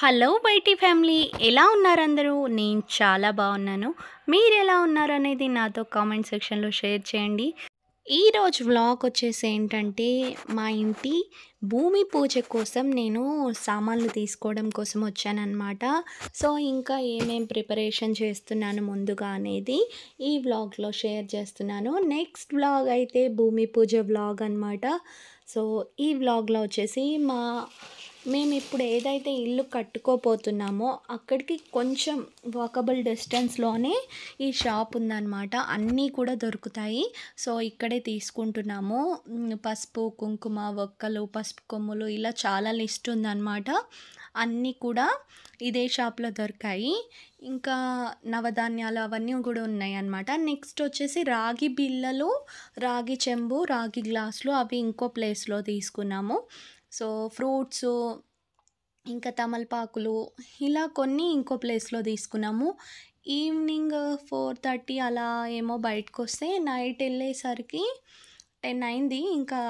hello బయటి family ఎలా ఉన్నారందరూ నేను చాలా బాగున్నాను మీరు ఎలా ఉన్నారనేది నాతో కామెంట్ సెక్షన్లో షేర్ చేయండి ఈరోజు వ్లాగ్ వచ్చేసి ఏంటంటే మా ఇంటి భూమి పూజ కోసం నేను సామాన్లు తీసుకోవడం కోసం వచ్చానమాట సో ఇంకా ఏమేం ప్రిపరేషన్ చేస్తున్నాను ముందుగా అనేది ఈ వ్లాగ్లో షేర్ చేస్తున్నాను నెక్స్ట్ వ్లాగ్ అయితే భూమి పూజ వ్లాగ్ అనమాట సో ఈ వ్లాగ్లో వచ్చేసి మా మేము ఇప్పుడు ఏదైతే ఇల్లు కట్టుకోపోతున్నామో అక్కడికి కొంచెం వాకబుల్ డిస్టెన్స్లోనే ఈ షాప్ ఉందన్నమాట అన్నీ కూడా దొరుకుతాయి సో ఇక్కడే తీసుకుంటున్నాము పసుపు కుంకుమ ఒక్కలు పసుపు కొమ్ములు ఇలా చాలా లిస్ట్ ఉందన్నమాట అన్నీ కూడా ఇదే షాప్లో దొరికాయి ఇంకా నవధాన్యాలు అవన్నీ కూడా ఉన్నాయి అన్నమాట నెక్స్ట్ వచ్చేసి రాగి బిళ్ళలు రాగి చెంబు రాగి గ్లాసులు అవి ఇంకో ప్లేస్లో తీసుకున్నాము సో ఫ్రూట్స్ ఇంకా తమలపాకులు ఇలా కొన్ని ఇంకో ప్లేస్లో తీసుకున్నాము ఈవినింగ్ ఫోర్ థర్టీ అలా ఏమో బయటకు వస్తే నైట్ వెళ్ళేసరికి టెన్ అయింది ఇంకా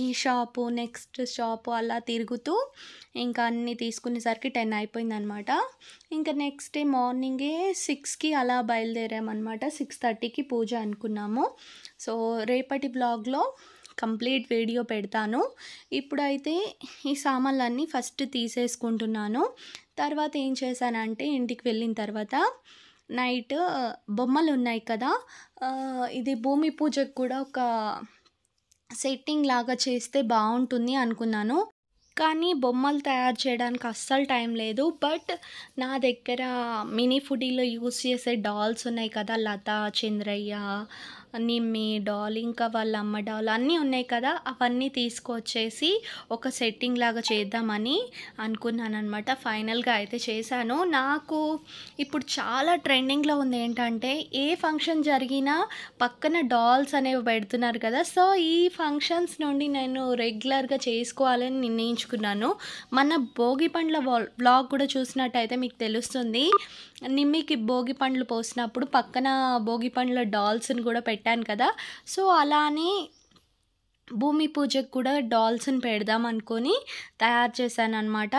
ఈ షాపు నెక్స్ట్ షాపు అలా తిరుగుతూ ఇంకా అన్నీ తీసుకునేసరికి టెన్ అయిపోయిందనమాట ఇంకా నెక్స్ట్ డే మార్నింగే సిక్స్కి అలా బయలుదేరామన్నమాట సిక్స్ థర్టీకి పూజ అనుకున్నాము సో రేపటి బ్లాగ్లో కంప్లీట్ వీడియో పెడతాను ఇప్పుడైతే ఈ సామాన్లన్నీ ఫస్ట్ తీసేసుకుంటున్నాను తర్వాత ఏం చేశానంటే ఇంటికి వెళ్ళిన తర్వాత నైట్ బొమ్మలు ఉన్నాయి కదా ఇది భూమి పూజకు కూడా ఒక సెట్టింగ్ లాగా చేస్తే బాగుంటుంది అనుకున్నాను కానీ బొమ్మలు తయారు చేయడానికి అస్సలు టైం లేదు బట్ నా దగ్గర మినీ ఫుడీలో యూస్ చేసే డాల్స్ ఉన్నాయి కదా లత చంద్రయ్య నిమ్మి డాల్ ఇంకా వాళ్ళ అమ్మ డాల్ అన్నీ ఉన్నాయి కదా అవన్నీ తీసుకొచ్చేసి ఒక సెట్టింగ్ లాగా చేద్దామని అనుకున్నాను అనమాట ఫైనల్గా అయితే చేశాను నాకు ఇప్పుడు చాలా ట్రెండింగ్లో ఉంది ఏంటంటే ఏ ఫంక్షన్ జరిగినా పక్కన డాల్స్ అనేవి పెడుతున్నారు కదా సో ఈ ఫంక్షన్స్ నుండి నేను రెగ్యులర్గా చేసుకోవాలని నిర్ణయించుకున్నాను మన భోగి పండ్ల బ్లాగ్ కూడా చూసినట్టయితే మీకు తెలుస్తుంది నిమ్మికి భోగి పండ్లు పోసినప్పుడు పక్కన భోగి పండ్ల డాల్స్ని కూడా పెట్టి పెట్టాను కదా సో అలానే భూమి పూజకు కూడా డాల్స్ని పెడదాం అనుకొని తయారు చేశాను అనమాట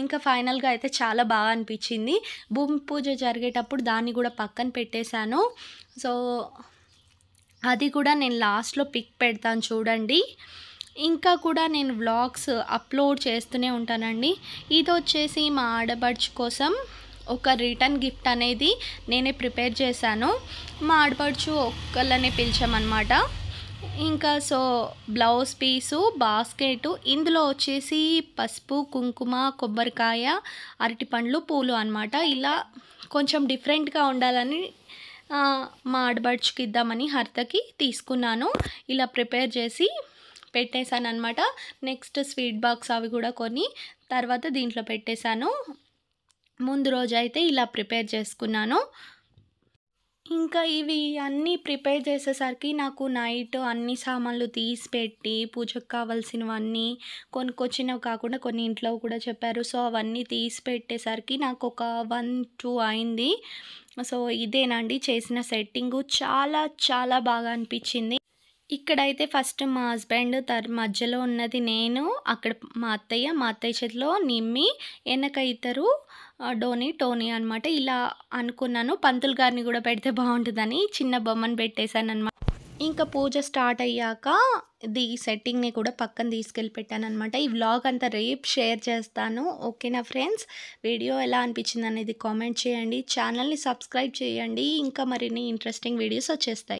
ఇంకా ఫైనల్గా అయితే చాలా బాగా అనిపించింది భూమి పూజ జరిగేటప్పుడు దాన్ని కూడా పక్కన పెట్టేశాను సో అది కూడా నేను లాస్ట్లో పిక్ పెడతాను చూడండి ఇంకా కూడా నేను వ్లాగ్స్ అప్లోడ్ చేస్తూనే ఉంటానండి ఇది వచ్చేసి మా ఆడబడుచు కోసం ఒక రిటర్న్ గిఫ్ట్ అనేది నేనే ప్రిపేర్ చేశాను మా ఆడపడుచు ఒక్కళ్ళనే పిలిచామన్నమాట ఇంకా సో బ్లౌజ్ పీసు బాస్కెట్ ఇందులో వచ్చేసి పసుపు కుంకుమ కొబ్బరికాయ అరటిపండ్లు పూలు అనమాట ఇలా కొంచెం డిఫరెంట్గా ఉండాలని మా ఆడబడుచుకి ఇద్దామని హర్తకి తీసుకున్నాను ఇలా ప్రిపేర్ చేసి పెట్టేశాను అనమాట నెక్స్ట్ స్వీట్ బాక్స్ అవి కూడా కొని తర్వాత దీంట్లో పెట్టేశాను ముందు రోజు అయితే ఇలా ప్రిపేర్ చేసుకున్నాను ఇంకా ఇవి అన్నీ ప్రిపేర్ చేసేసరికి నాకు నైట్ అన్ని సామాన్లు తీసి పెట్టి పూజకు కావాల్సినవన్నీ కొనుక్కొచ్చినవి కాకుండా కొన్ని ఇంట్లో కూడా చెప్పారు సో అవన్నీ తీసి పెట్టేసరికి నాకు ఒక వన్ టూ అయింది సో ఇదేనండి చేసిన సెట్టింగు చాలా చాలా బాగా అనిపించింది ఇక్కడైతే ఫస్ట్ మా హస్బెండ్ తర్ మధ్యలో ఉన్నది నేను అక్కడ మా అత్తయ్య మా అత్తయ్య చేతిలో నిమ్మి వెనక ఇద్దరు డోనీ టోనీ అనమాట ఇలా అనుకున్నాను పంతులు గారిని కూడా పెడితే బాగుంటుందని చిన్న బొమ్మను పెట్టేశాను అనమాట ఇంకా పూజ స్టార్ట్ అయ్యాక ది సెట్టింగ్ని కూడా పక్కన తీసుకెళ్ళి పెట్టాను అనమాట ఈ వ్లాగ్ అంతా రేపు షేర్ చేస్తాను ఓకేనా ఫ్రెండ్స్ వీడియో ఎలా అనిపించింది అనేది కామెంట్ చేయండి ఛానల్ని సబ్స్క్రైబ్ చేయండి ఇంకా మరిన్ని ఇంట్రెస్టింగ్ వీడియోస్ వచ్చేస్తాయి